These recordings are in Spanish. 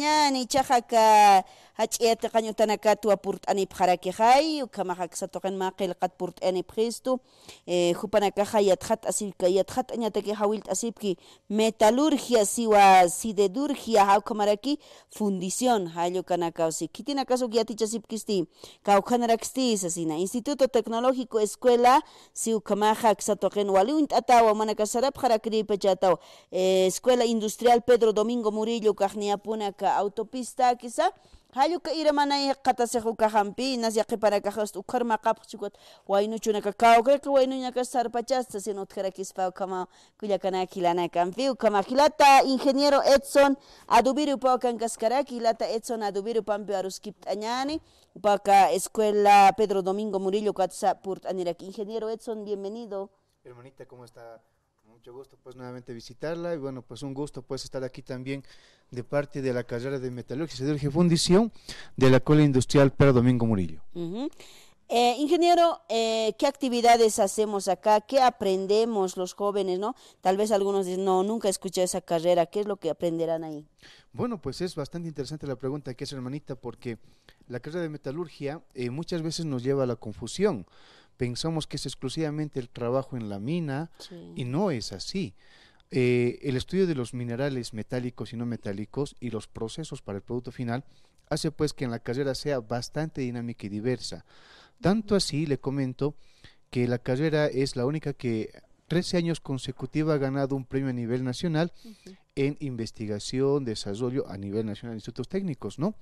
ñani chaqaka ach'iyata qañutanakatuwa purt'anip hay, ukama haksatuqanma qillqat purt'anip histu hupanakaja eh, yatqat asipka yatqat añataki hawilt asipki metalurgia siwa siderurgia hawkamaraki fundición hayllu kanakawsi khitinakasuk yatichasipkisti kawkhanarakisti sasina instituto tecnológico escuela siukamaja haksatuqin waliwint atawa mana kasarap harakripacha eh, escuela industrial pedro domingo murillo kaqniyapuna ka autopista quizá Hayuka iramanay y kahampinas yaqiparakajasta wainu chikwata cacao kawkayqa waynuñaka sarpachasta sino utkarakispa kama kullakana kilanaykanpi kama kilata ingeniero Edson Adubiru pawkan kaskara lata Edson Adubiru pampi aruskipt'añani upaka escuela Pedro Domingo Murillo Cuatza purt'aniraki ingeniero Edson bienvenido Hermanita, ¿cómo está? Mucho gusto pues nuevamente visitarla y bueno pues un gusto pues estar aquí también de parte de la carrera de metalurgia y siderurgia fundición de la Cola Industrial Pedro Domingo Murillo. Eh, ingeniero, eh, ¿qué actividades hacemos acá? ¿Qué aprendemos los jóvenes? no? Tal vez algunos dicen, no, nunca escuché esa carrera, ¿qué es lo que aprenderán ahí? Bueno, pues es bastante interesante la pregunta que es hermanita porque la carrera de metalurgia eh, muchas veces nos lleva a la confusión pensamos que es exclusivamente el trabajo en la mina y no es así. Eh, el estudio de los minerales metálicos y no metálicos y los procesos para el producto final hace pues que en la carrera sea bastante dinámica y diversa. Tanto así le comento que la carrera es la única que 13 años consecutiva ha ganado un premio a nivel nacional en investigación, desarrollo a nivel nacional, de institutos técnicos, ¿no?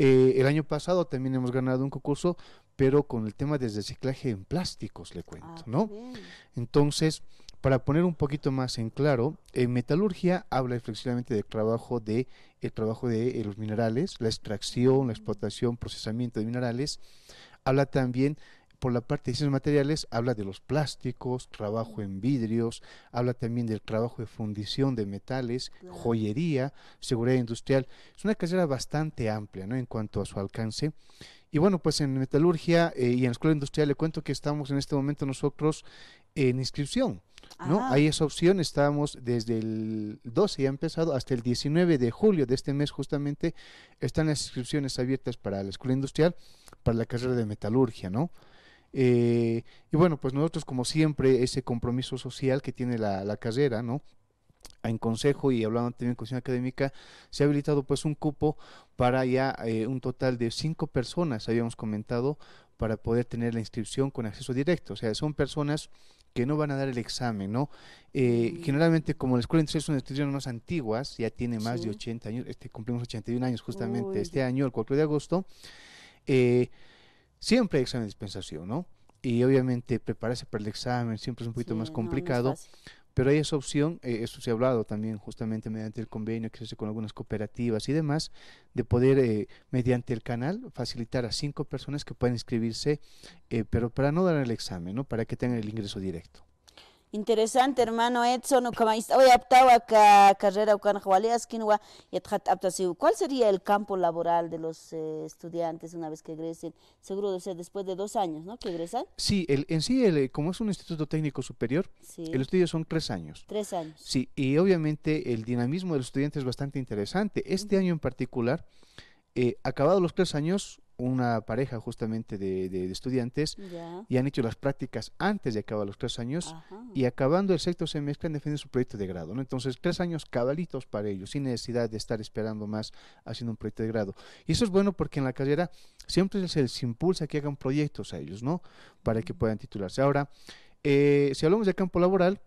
Eh, el año pasado también hemos ganado un concurso, pero con el tema de reciclaje en plásticos, le cuento, ¿no? Ah, Entonces, para poner un poquito más en claro, en metalurgia habla efectivamente del trabajo de el trabajo de eh, los minerales, la extracción, la explotación, procesamiento de minerales. Habla también por la parte de ciencias materiales habla de los plásticos, trabajo en vidrios, habla también del trabajo de fundición de metales, joyería, seguridad industrial. Es una carrera bastante amplia ¿no? en cuanto a su alcance. Y bueno, pues en metalurgia eh, y en la escuela industrial le cuento que estamos en este momento nosotros en inscripción. ¿no? Hay esa opción, estamos desde el 12 ya ha empezado hasta el 19 de julio de este mes justamente están las inscripciones abiertas para la escuela industrial, para la carrera de metalurgia, ¿no? Eh, y bueno, pues nosotros como siempre, ese compromiso social que tiene la, la carrera, ¿no? en consejo y hablando también en cuestión académica, se ha habilitado pues un cupo para ya eh, un total de cinco personas, habíamos comentado, para poder tener la inscripción con acceso directo. O sea, son personas que no van a dar el examen, ¿no? Eh, mm. Generalmente, como la escuela de es una más antiguas, ya tiene más de 80 años, este, cumplimos 81 años justamente este año, el 4 de agosto, eh, Siempre hay examen de dispensación, ¿no? Y obviamente prepararse para el examen siempre es un poquito más complicado, pero hay esa opción, eh, eso se ha hablado también justamente mediante el convenio que se hace con algunas cooperativas y demás, de poder eh, mediante el canal facilitar a cinco personas que puedan inscribirse, eh, pero para no dar el examen, ¿no? Para que tengan el ingreso directo. Interesante, hermano Edson. Hoy carrera ¿Cuál sería el campo laboral de los eh, estudiantes una vez que egresen? Seguro de ser después de dos años, ¿no? Que egresan. Sí, el, en sí, eh, como es un instituto técnico superior, el estudio son tres años. Tres años. Sí, y obviamente el dinamismo del estudiante es bastante interesante. Este año en particular, eh, acabados los tres años, una pareja justamente de, de, estudiantes y han hecho las prácticas antes de acabar los tres años y acabando el sexto semestre han defendido su proyecto de grado. ¿no? Entonces, tres años cabalitos para ellos, sin necesidad de estar esperando más haciendo un proyecto de grado. Y eso es bueno porque en la carrera siempre se les impulsa que hagan proyectos a ellos, ¿no? Para que puedan titularse. Ahora, eh, si hablamos de campo laboral,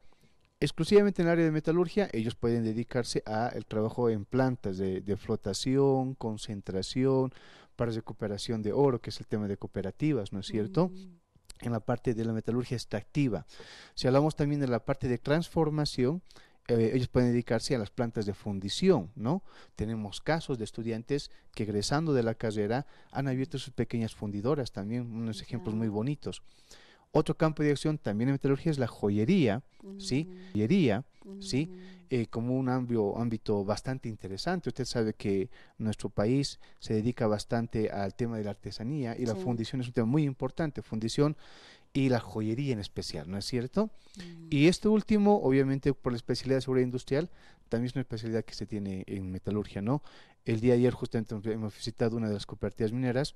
exclusivamente en el área de metalurgia, ellos pueden dedicarse al trabajo en plantas de, flotación, concentración, para recuperación de oro, que es el tema de cooperativas, ¿no es cierto? Mm. en la parte de la metalurgia extractiva. Si hablamos también de la parte de transformación, eh, ellos pueden dedicarse a las plantas de fundición, ¿no? Tenemos casos de estudiantes que egresando de la carrera han abierto sus pequeñas fundidoras también, unos ejemplos muy bonitos. Otro campo de acción también en metalurgia es la joyería, ¿sí? Mm. Joyería, ¿sí? Mm. Eh, como un ámbito, bastante interesante. Usted sabe que nuestro país se dedica bastante al tema de la artesanía y la fundición es un tema muy importante, fundición y la joyería en especial, ¿no es cierto? Mm. Y este último, obviamente, por la especialidad de seguridad industrial, también es una especialidad que se tiene en metalurgia, ¿no? El día de ayer justamente hemos visitado una de las cooperativas mineras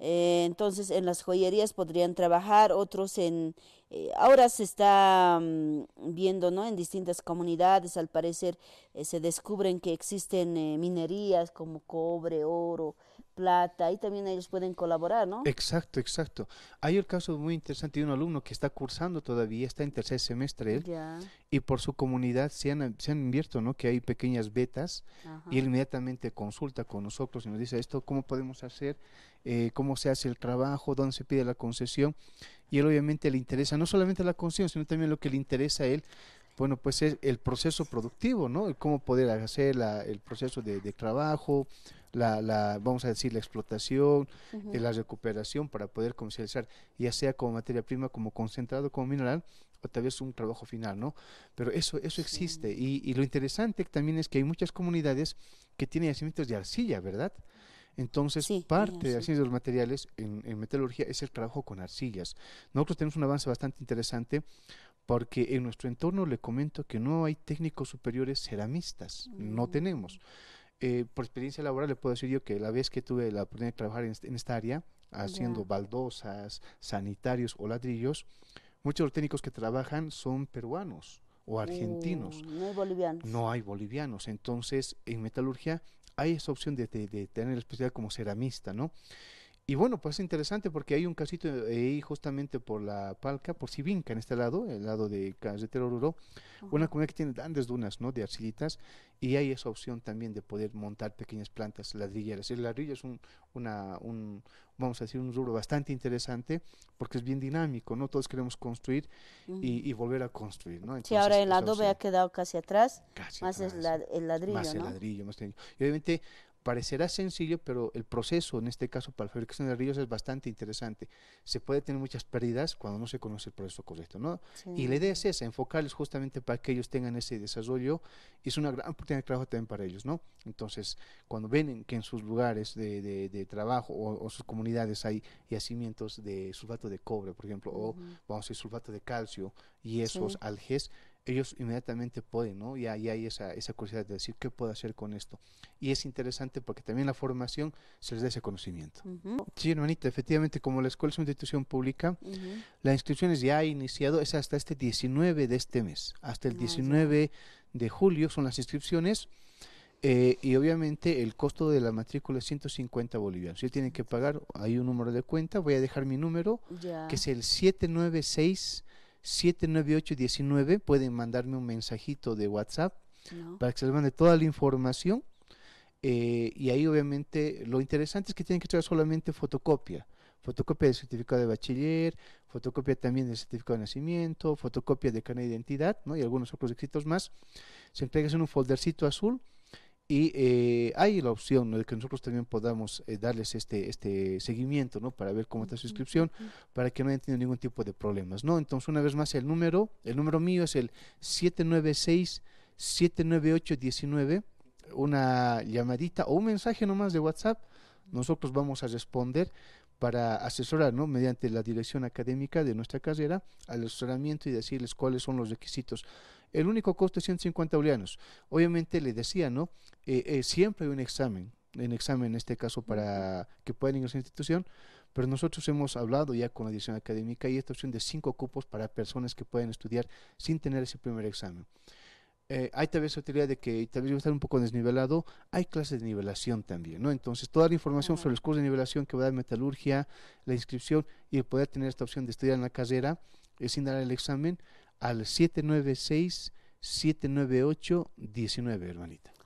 Eh, entonces en las joyerías podrían trabajar, otros en... Eh, ahora se está mm, viendo, ¿no? En distintas comunidades, al parecer, eh, se descubren que existen minerías como cobre, oro, plata, ahí también ellos pueden colaborar, ¿no? Exacto, exacto. Hay el caso muy interesante de un alumno que está cursando todavía, está en tercer semestre él, y por su comunidad se han, se han invierto, ¿no? Que hay pequeñas betas, y él inmediatamente consulta con nosotros y nos dice esto, ¿cómo podemos hacer? Eh, ¿Cómo se hace el trabajo? ¿Dónde se pide la concesión? Y él obviamente le interesa no solamente la concesión, sino también lo que le interesa a él bueno, pues es el proceso productivo, ¿no? El cómo poder hacer el proceso de, de, trabajo, la, la, vamos a decir, la explotación, eh, la recuperación para poder comercializar, ya sea como materia prima, como concentrado, como mineral, o tal vez un trabajo final, ¿no? Pero eso, eso existe. Y, y, lo interesante también es que hay muchas comunidades que tienen yacimientos de arcilla, ¿verdad? Entonces, parte de de los materiales en, en, metalurgia es el trabajo con arcillas. Nosotros tenemos un avance bastante interesante porque en nuestro entorno le comento que no hay técnicos superiores ceramistas, no mm. tenemos. Eh, por experiencia laboral le puedo decir yo que la vez que tuve la oportunidad de trabajar en, esta área, haciendo baldosas, sanitarios o ladrillos, muchos de los técnicos que trabajan son peruanos o argentinos. Mm, no hay bolivianos. No hay bolivianos. Entonces, en metalurgia hay esa opción de, de tener la especialidad como ceramista, ¿no? Y bueno, pues es interesante porque hay un casito ahí justamente por la Palca, por Sivinca, en este lado, el lado de Carretero Oruro, una comunidad que tiene grandes dunas, ¿no? De arcilitas, y hay esa opción también de poder montar pequeñas plantas ladrilleras. El ladrillo es un, una, un, vamos a decir, un rubro bastante interesante porque es bien dinámico, ¿no? Todos queremos construir y, volver a construir, ¿no? sí, ahora el adobe ha quedado casi atrás, más el, ladrillo, más el ladrillo, más el ladrillo. Y obviamente Parecerá sencillo, pero el proceso, en este caso para la fabricación de ríos es bastante interesante. Se puede tener muchas pérdidas cuando no se conoce el proceso correcto, ¿no? Y la idea es esa, enfocarles justamente para que ellos tengan ese desarrollo. Y Es una gran oportunidad de trabajo también para ellos, ¿no? Entonces, cuando ven que en sus lugares de, trabajo o, sus comunidades hay yacimientos de sulfato de cobre, por ejemplo, o vamos a decir sulfato de calcio y esos aljes, ellos inmediatamente pueden, ¿no? Y ahí hay esa, curiosidad de decir, ¿qué puedo hacer con esto? Y es interesante porque también la formación se les da ese conocimiento. Sí, hermanita, efectivamente, como la escuela es una institución pública, las inscripciones ya ha iniciado, es hasta este 19 de este mes, hasta el 19 ah, de julio son las inscripciones. Eh, y obviamente el costo de la matrícula es 150 bolivianos. Si tienen que pagar, hay un número de cuenta. Voy a dejar mi número, que es el 796 798 pueden mandarme un mensajito de WhatsApp para que se les mande toda la información. Eh, y ahí obviamente lo interesante es que tienen que traer solamente fotocopia. Fotocopia del certificado de bachiller, fotocopia también del certificado de nacimiento, fotocopia de carnet de identidad ¿no? y algunos otros requisitos más. Se entrega en un foldercito azul y eh, hay la opción de que nosotros también podamos eh, darles este, este seguimiento ¿no? para ver cómo está su inscripción, para que no hayan tenido ningún tipo de problemas. ¿no? Entonces, una vez más, el número, el número mío es el 796 79819 una llamadita o un mensaje nomás de WhatsApp, nosotros vamos a responder para asesorar ¿no? mediante la dirección académica de nuestra carrera al asesoramiento y decirles cuáles son los requisitos. El único costo es 150 bolianos. Obviamente le decía, ¿no? Eh, eh, siempre hay un examen, un examen en este caso para que puedan ingresar a la institución, pero nosotros hemos hablado ya con la dirección académica y esta opción de cinco cupos para personas que pueden estudiar sin tener ese primer examen eh, hay vez esa teoría de que tal vez estar un poco desnivelado, hay clases de nivelación también, ¿no? Entonces, toda la información sobre los cursos de nivelación que va a dar metalurgia, la inscripción y el poder tener esta opción de estudiar en la carrera es sin dar el examen al 796 798 19, hermanita.